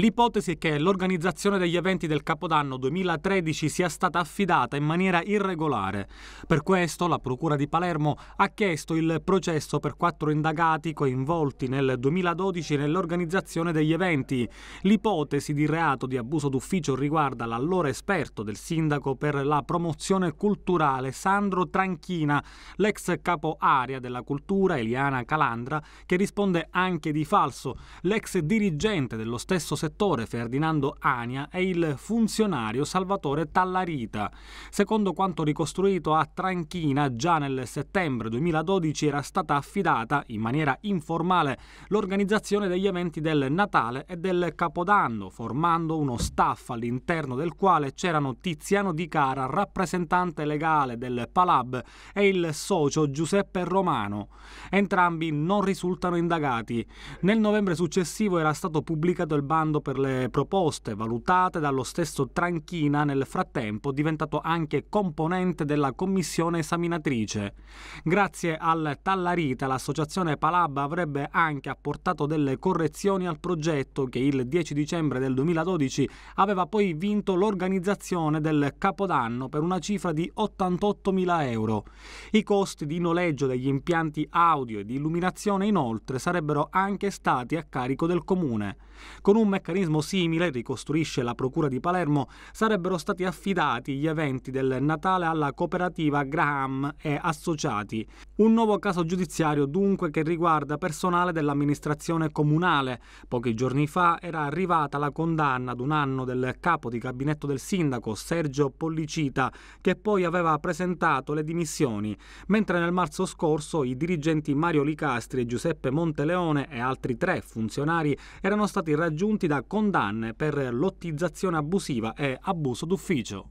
L'ipotesi è che l'organizzazione degli eventi del Capodanno 2013 sia stata affidata in maniera irregolare. Per questo la Procura di Palermo ha chiesto il processo per quattro indagati coinvolti nel 2012 nell'organizzazione degli eventi. L'ipotesi di reato di abuso d'ufficio riguarda l'allora esperto del sindaco per la promozione culturale Sandro Tranchina, l'ex capo area della cultura Eliana Calandra, che risponde anche di falso, l'ex dirigente dello stesso settore direttore Ferdinando Ania e il funzionario Salvatore Tallarita. Secondo quanto ricostruito a Tranchina, già nel settembre 2012 era stata affidata in maniera informale l'organizzazione degli eventi del Natale e del Capodanno, formando uno staff all'interno del quale c'erano Tiziano Di Cara, rappresentante legale del Palab, e il socio Giuseppe Romano. Entrambi non risultano indagati. Nel novembre successivo era stato pubblicato il bando lavorando per le proposte valutate dallo stesso Tranchina nel frattempo diventato anche componente della commissione esaminatrice. Grazie al Tallarita l'associazione Palabba avrebbe anche apportato delle correzioni al progetto che il 10 dicembre del 2012 aveva poi vinto l'organizzazione del Capodanno per una cifra di 88.000 euro. I costi di noleggio degli impianti audio e di illuminazione inoltre sarebbero anche stati a carico del comune. Con un meccanismo simile, ricostruisce la Procura di Palermo, sarebbero stati affidati gli eventi del Natale alla cooperativa Graham e Associati. Un nuovo caso giudiziario dunque che riguarda personale dell'amministrazione comunale. Pochi giorni fa era arrivata la condanna ad un anno del capo di gabinetto del sindaco Sergio Pollicita, che poi aveva presentato le dimissioni, mentre nel marzo scorso i dirigenti Mario Licastri e Giuseppe Monteleone e altri tre funzionari erano stati raggiunti da condanne per lottizzazione abusiva e abuso d'ufficio.